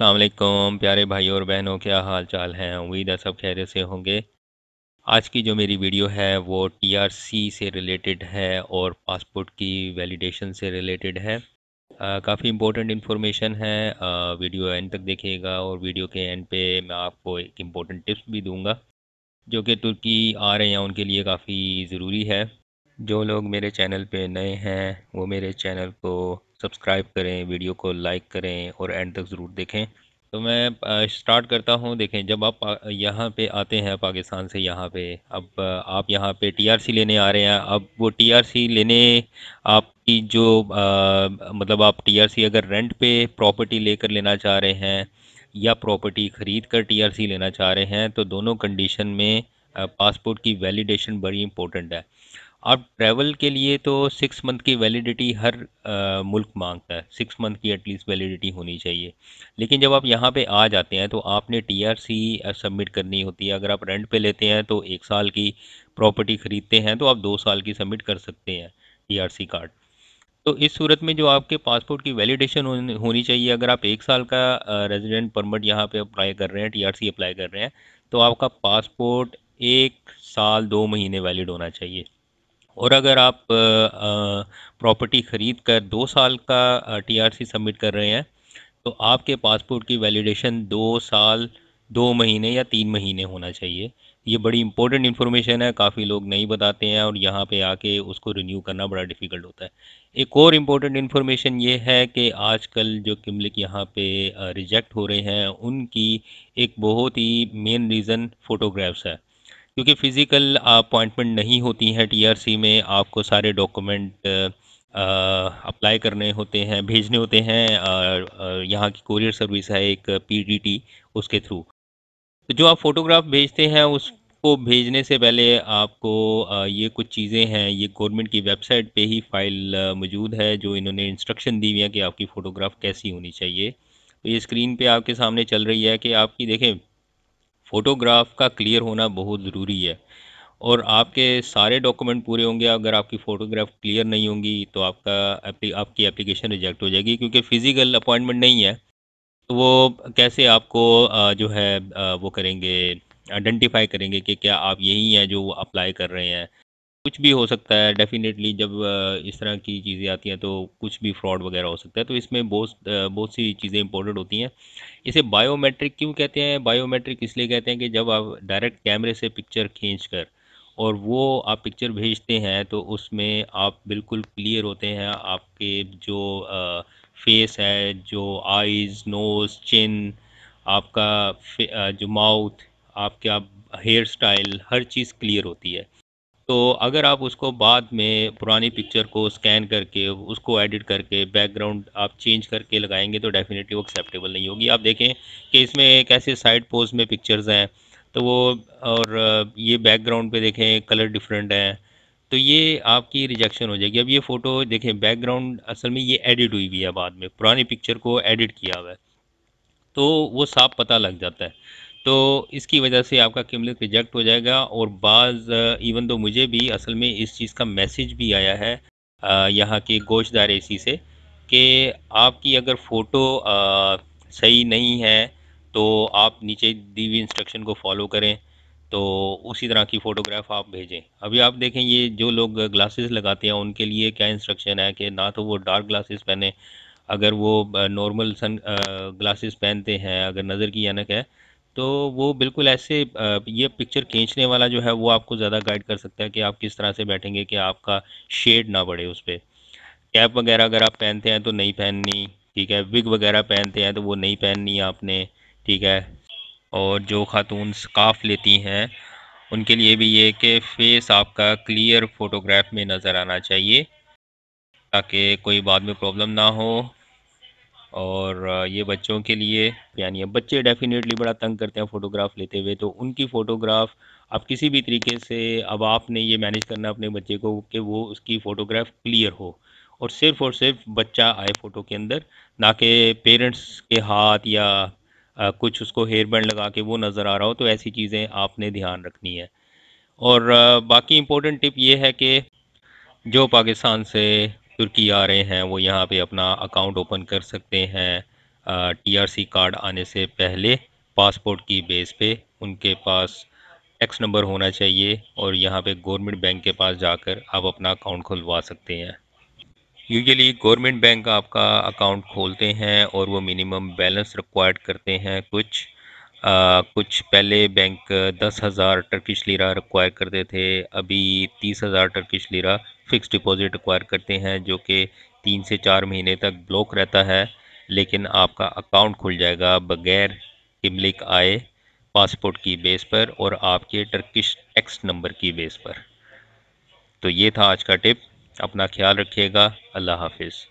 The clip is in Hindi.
अस्सलाम प्यारे भाई और बहनों क्या हाल चाल हैं उम्मीद है सब खैर से होंगे आज की जो मेरी वीडियो है वो टीआरसी से रिलेटेड है और पासपोर्ट की वैलिडेशन से रिलेटेड है काफ़ी इम्पोर्टेंट इन्फॉर्मेशन है आ, वीडियो एंड तक देखिएगा और वीडियो के एंड पे मैं आपको एक इम्पोर्टेंट टिप्स भी दूंगा जो कि तुर्की आ रहे हैं उनके लिए काफ़ी ज़रूरी है जो लोग मेरे चैनल पे नए हैं वो मेरे चैनल को सब्सक्राइब करें वीडियो को लाइक करें और एंड तक ज़रूर देखें तो मैं स्टार्ट करता हूँ देखें जब आप यहाँ पे आते हैं पाकिस्तान से यहाँ पे अब आप यहाँ पे टीआरसी लेने आ रहे हैं अब वो टीआरसी लेने आपकी जो आ, मतलब आप टीआरसी अगर रेंट पे प्रॉपर्टी लेकर लेना चाह रहे हैं या प्रॉपर्टी ख़रीद कर टीआरसी लेना चाह रहे हैं तो दोनों कंडीशन में पासपोर्ट की वैलिडेशन बड़ी इंपॉर्टेंट है आप ट्रैवल के लिए तो सिक्स मंथ की वैलिडिटी हर आ, मुल्क मांगता है सिक्स मंथ की एटलीस्ट वैलिडिटी होनी चाहिए लेकिन जब आप यहाँ पे आ जाते हैं तो आपने टीआरसी सबमिट करनी होती है अगर आप रेंट पे लेते हैं तो एक साल की प्रॉपर्टी ख़रीदते हैं तो आप दो साल की सबमिट कर सकते हैं टीआरसी कार्ड तो इस सूरत में जो आपके पासपोर्ट की वैलिडेशन होनी चाहिए अगर आप एक साल का रेजिडेंट परमिट यहाँ पर अप्लाई कर रहे हैं टी अप्लाई कर रहे हैं तो आपका पासपोर्ट एक साल दो महीने वैलिड होना चाहिए और अगर आप प्रॉपर्टी ख़रीद कर दो साल का टीआरसी सबमिट कर रहे हैं तो आपके पासपोर्ट की वैलिडेशन दो साल दो महीने या तीन महीने होना चाहिए ये बड़ी इंपॉर्टेंट इन्फॉर्मेशन है काफ़ी लोग नहीं बताते हैं और यहाँ पे आके उसको रिन्यू करना बड़ा डिफ़िकल्ट होता है एक और इम्पोर्टेंट इन्फॉर्मेशन ये है कि आजकल जो किमलिक यहाँ पे रिजेक्ट हो रहे हैं उनकी एक बहुत ही मेन रीज़न फ़ोटोग्राफ्स है क्योंकि फ़िज़िकल अपॉइंटमेंट नहीं होती हैं टीआरसी में आपको सारे डॉक्यूमेंट अप्लाई करने होते हैं भेजने होते हैं यहाँ की कोरियर सर्विस है एक पीडीटी उसके थ्रू तो जो आप फ़ोटोग्राफ भेजते हैं उसको भेजने से पहले आपको ये कुछ चीज़ें हैं ये गवर्नमेंट की वेबसाइट पे ही फाइल मौजूद है जो इन्होंने इंस्ट्रक्शन दी हुई है कि आपकी फ़ोटोग्राफ कैसी होनी चाहिए तो ये स्क्रीन पे आपके सामने चल रही है कि आपकी देखें फ़ोटोग्राफ का क्लियर होना बहुत ज़रूरी है और आपके सारे डॉक्यूमेंट पूरे होंगे अगर आपकी फ़ोटोग्राफ क्लियर नहीं होंगी तो आपका आपकी एप्लीकेशन रिजेक्ट हो जाएगी क्योंकि फ़िज़िकल अपॉइंटमेंट नहीं है तो वो कैसे आपको जो है वो करेंगे आइडेंटिफाई करेंगे कि क्या आप यही हैं जो अप्लाई कर रहे हैं कुछ भी हो सकता है डेफिनेटली जब इस तरह की चीज़ें आती हैं तो कुछ भी फ्रॉड वगैरह हो सकता है तो इसमें बहुत बहुत सी चीज़ें इंपॉर्टेंट होती हैं इसे बायोमेट्रिक क्यों कहते हैं बायोमेट्रिक इसलिए कहते हैं कि जब आप डायरेक्ट कैमरे से पिक्चर खींच कर और वो आप पिक्चर भेजते हैं तो उसमें आप बिल्कुल क्लियर होते हैं आपके जो फेस है जो आइज़ नोज़ चिन आपका जो माउथ आपका हेयर स्टाइल हर चीज़ क्लियर होती है तो अगर आप उसको बाद में पुरानी पिक्चर को स्कैन करके उसको एडिट करके बैकग्राउंड आप चेंज करके लगाएंगे तो डेफिनेटली वो एक्सेप्टेबल नहीं होगी आप देखें कि इसमें कैसे साइड पोज में पिक्चर्स हैं तो वो और ये बैकग्राउंड पे देखें कलर डिफरेंट हैं तो ये आपकी रिजेक्शन हो जाएगी अब ये फ़ोटो देखें बैकग्राउंड असल में ये एडिट हुई हुई है बाद में पुरानी पिक्चर को एडिट किया हुआ है तो वो साफ पता लग जाता है तो इसकी वजह से आपका किमलेट रिजेक्ट हो जाएगा और बाज़ इवन uh, दो मुझे भी असल में इस चीज़ का मैसेज भी आया है uh, यहाँ के गोशदार ए से कि आपकी अगर फ़ोटो uh, सही नहीं है तो आप नीचे दी हुई इंस्ट्रक्शन को फॉलो करें तो उसी तरह की फ़ोटोग्राफ आप भेजें अभी आप देखें ये जो लोग ग्लासेस लगाते हैं उनके लिए क्या इंस्ट्रक्शन है कि ना तो वो डार्क ग्लासेस पहने अगर वो नॉर्मल सन ग्लासेस पहनते हैं अगर नज़र की अनक है तो वो बिल्कुल ऐसे ये पिक्चर खींचने वाला जो है वो आपको ज़्यादा गाइड कर सकता है कि आप किस तरह से बैठेंगे कि आपका शेड ना बढ़े उस पर कैप वगैरह अगर आप पहनते हैं तो नहीं पहननी ठीक है विग वगैरह पहनते हैं तो वो नहीं पहननी आपने ठीक है और जो खातून स्काफ लेती हैं उनके लिए भी ये कि फेस आपका क्लियर फोटोग्राफ में नज़र आना चाहिए ताकि कोई बाद में प्रॉब्लम ना हो और ये बच्चों के लिए यानी अब बच्चे डेफिनेटली बड़ा तंग करते हैं फ़ोटोग्राफ लेते हुए तो उनकी फ़ोटोग्राफ अब किसी भी तरीके से अब आपने ये मैनेज करना अपने बच्चे को कि वो उसकी फ़ोटोग्राफ क्लियर हो और सिर्फ और सिर्फ बच्चा आए फ़ोटो के अंदर ना कि पेरेंट्स के हाथ या आ, कुछ उसको हेयर बैंड लगा के वो नज़र आ रहा हो तो ऐसी चीज़ें आपने ध्यान रखनी है और आ, बाकी इम्पोर्टेंट टिप ये है कि जो पाकिस्तान से तुर्की आ रहे हैं वो यहाँ पे अपना अकाउंट ओपन कर सकते हैं टीआरसी कार्ड आने से पहले पासपोर्ट की बेस पे उनके पास टैक्स नंबर होना चाहिए और यहाँ पे गवर्नमेंट बैंक के पास जाकर आप अपना अकाउंट खुलवा सकते हैं यूजली गवर्नमेंट बैंक आपका अकाउंट खोलते हैं और वो मिनिमम बैलेंस रिक्वायर्ड करते हैं कुछ कुछ पहले बैंक दस हज़ार टर्किश लीरा रिक्वायर करते थे अभी तीस हज़ार Turkish lira fix deposit require करते हैं जो कि तीन से चार महीने तक ब्लॉक रहता है लेकिन आपका अकाउंट खुल जाएगा बगैर इमलिक आए पासपोर्ट की बेस पर और आपके टर्किश टैक्स नंबर की बेस पर तो ये था आज का टिप अपना ख्याल रखिएगा अल्लाह हाफिज़